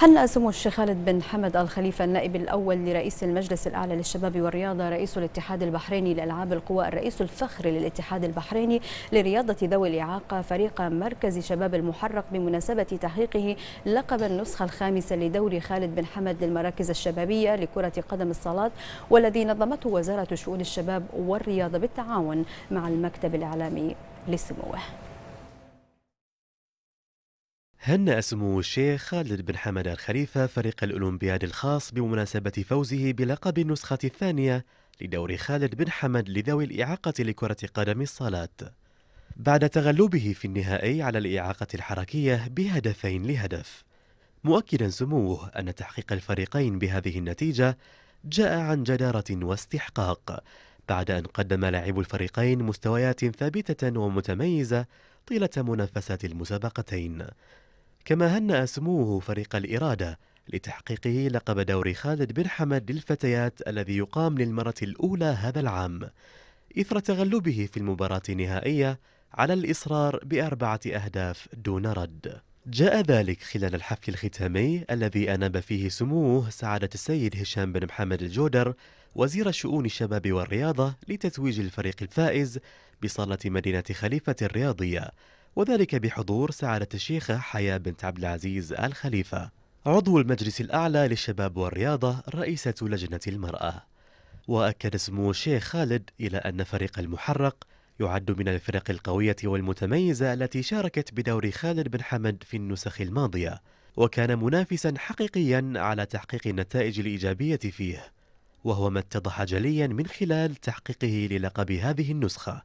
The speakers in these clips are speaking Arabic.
هلا سمو الشيخ خالد بن حمد الخليفه النائب الأول لرئيس المجلس الأعلى للشباب والرياضة رئيس الاتحاد البحريني لألعاب القوى الرئيس الفخري للاتحاد البحريني لرياضة ذوي الإعاقة فريق مركز شباب المحرق بمناسبة تحقيقه لقب النسخة الخامسة لدوري خالد بن حمد للمراكز الشبابية لكرة قدم الصالات والذي نظمته وزارة شؤون الشباب والرياضة بالتعاون مع المكتب الإعلامي لسموه هنأ سمو الشيخ خالد بن حمد الخليفة فريق الأولمبياد الخاص بمناسبة فوزه بلقب النسخة الثانية لدور خالد بن حمد لذوي الإعاقة لكرة قدم الصالات بعد تغلبه في النهائي على الإعاقة الحركية بهدفين لهدف مؤكدا سموه أن تحقيق الفريقين بهذه النتيجة جاء عن جدارة واستحقاق بعد أن قدم لاعبو الفريقين مستويات ثابتة ومتميزة طيلة منافسات المسابقتين كما هنأ سموه فريق الإرادة لتحقيقه لقب دوري خالد بن حمد للفتيات الذي يقام للمرة الأولى هذا العام إثر تغلبه في المباراة النهائية على الإصرار بأربعة أهداف دون رد جاء ذلك خلال الحفل الختامي الذي أناب فيه سموه سعادة السيد هشام بن محمد الجودر وزير شؤون الشباب والرياضة لتتويج الفريق الفائز بصالة مدينة خليفة الرياضية وذلك بحضور سعادة الشيخة حياة بنت عبد العزيز الخليفة عضو المجلس الأعلى للشباب والرياضة رئيسة لجنة المرأة وأكد سمو الشيخ خالد إلى أن فريق المحرق يعد من الفرق القوية والمتميزة التي شاركت بدور خالد بن حمد في النسخ الماضية وكان منافسا حقيقيا على تحقيق النتائج الإيجابية فيه وهو ما اتضح جليا من خلال تحقيقه للقب هذه النسخة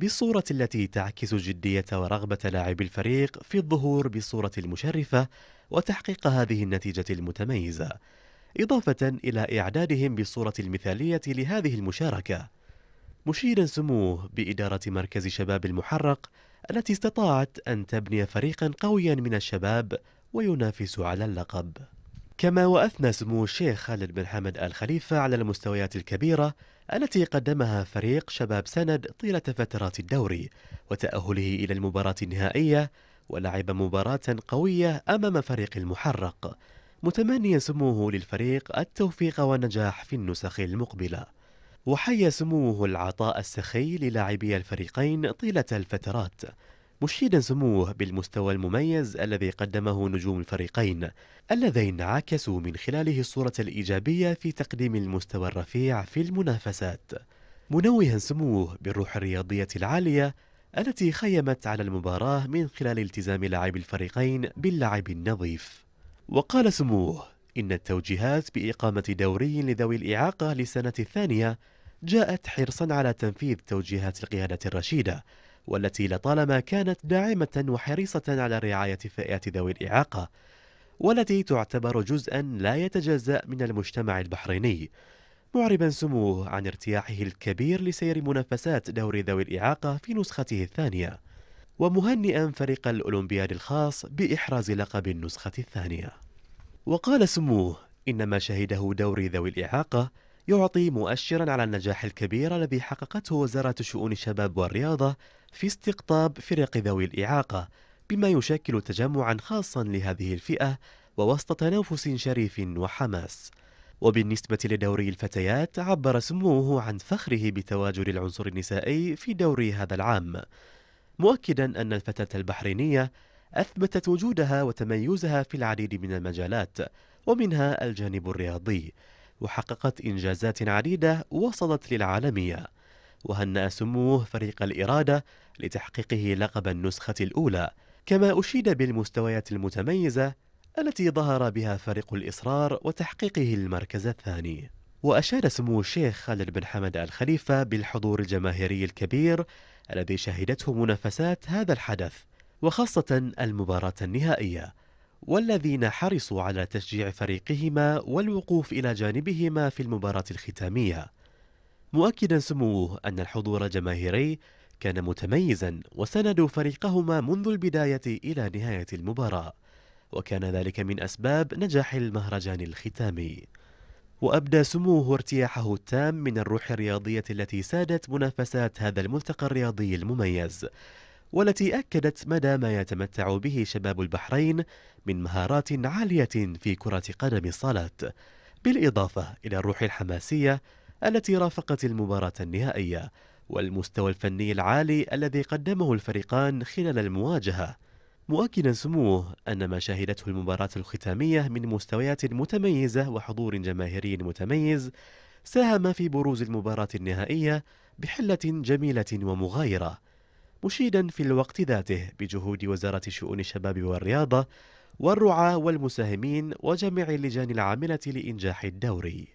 بالصورة التي تعكس جدية ورغبة لاعب الفريق في الظهور بالصورة المشرفة وتحقيق هذه النتيجة المتميزة إضافة إلى إعدادهم بالصورة المثالية لهذه المشاركة مشيرا سموه بإدارة مركز شباب المحرق التي استطاعت أن تبني فريقا قويا من الشباب وينافس على اللقب كما وأثنى سمو الشيخ خالد بن حمد آل خليفة على المستويات الكبيرة التي قدمها فريق شباب سند طيلة فترات الدوري وتأهله إلى المباراة النهائية ولعب مباراة قوية أمام فريق المحرق متمنيا سموه للفريق التوفيق والنجاح في النسخ المقبلة وحيا سموه العطاء السخي للاعبي الفريقين طيلة الفترات مشيدا سموه بالمستوى المميز الذي قدمه نجوم الفريقين اللذين عكسوا من خلاله الصورة الإيجابية في تقديم المستوى الرفيع في المنافسات منوها سموه بالروح الرياضية العالية التي خيمت على المباراة من خلال التزام لاعبي الفريقين باللعب النظيف وقال سموه إن التوجيهات بإقامة دوري لذوي الإعاقة للسنة الثانية جاءت حرصا على تنفيذ توجيهات القيادة الرشيدة والتي لطالما كانت داعمة وحريصة على رعاية فئات ذوي الإعاقة والتي تعتبر جزءا لا يتجزأ من المجتمع البحريني معربا سموه عن ارتياحه الكبير لسير منافسات دوري ذوي الإعاقة في نسخته الثانية ومهنئا فريق الأولمبياد الخاص بإحراز لقب النسخة الثانية وقال سموه إن ما شهده دوري ذوي الإعاقة يعطي مؤشرا على النجاح الكبير الذي حققته وزارة شؤون الشباب والرياضة في استقطاب فرق ذوي الإعاقة بما يشكل تجمعا خاصا لهذه الفئة ووسط تنافس شريف وحماس وبالنسبة لدوري الفتيات عبر سموه عن فخره بتواجد العنصر النسائي في دوري هذا العام مؤكدا أن الفتاة البحرينية أثبتت وجودها وتميزها في العديد من المجالات ومنها الجانب الرياضي وحققت إنجازات عديدة وصلت للعالمية وهنأ سموه فريق الإرادة لتحقيقه لقب النسخة الأولى كما أشيد بالمستويات المتميزة التي ظهر بها فريق الإصرار وتحقيقه المركز الثاني وأشاد سمو الشيخ خالد بن حمد الخليفة بالحضور الجماهيري الكبير الذي شهدته منافسات هذا الحدث وخاصة المباراة النهائية والذين حرصوا على تشجيع فريقهما والوقوف إلى جانبهما في المباراة الختامية مؤكدا سموه أن الحضور الجماهيري كان متميزا وسندوا فريقهما منذ البداية إلى نهاية المباراة وكان ذلك من أسباب نجاح المهرجان الختامي وأبدى سموه ارتياحه التام من الروح الرياضية التي سادت منافسات هذا الملتقى الرياضي المميز والتي أكدت مدى ما يتمتع به شباب البحرين من مهارات عالية في كرة قدم الصالة بالإضافة إلى الروح الحماسية التي رافقت المباراة النهائية والمستوى الفني العالي الذي قدمه الفريقان خلال المواجهة مؤكدا سموه أن ما شهدته المباراة الختامية من مستويات متميزة وحضور جماهيري متميز ساهم في بروز المباراة النهائية بحلة جميلة ومغايرة مشيدا في الوقت ذاته بجهود وزارة شؤون الشباب والرياضة والرعاة والمساهمين وجميع اللجان العاملة لإنجاح الدوري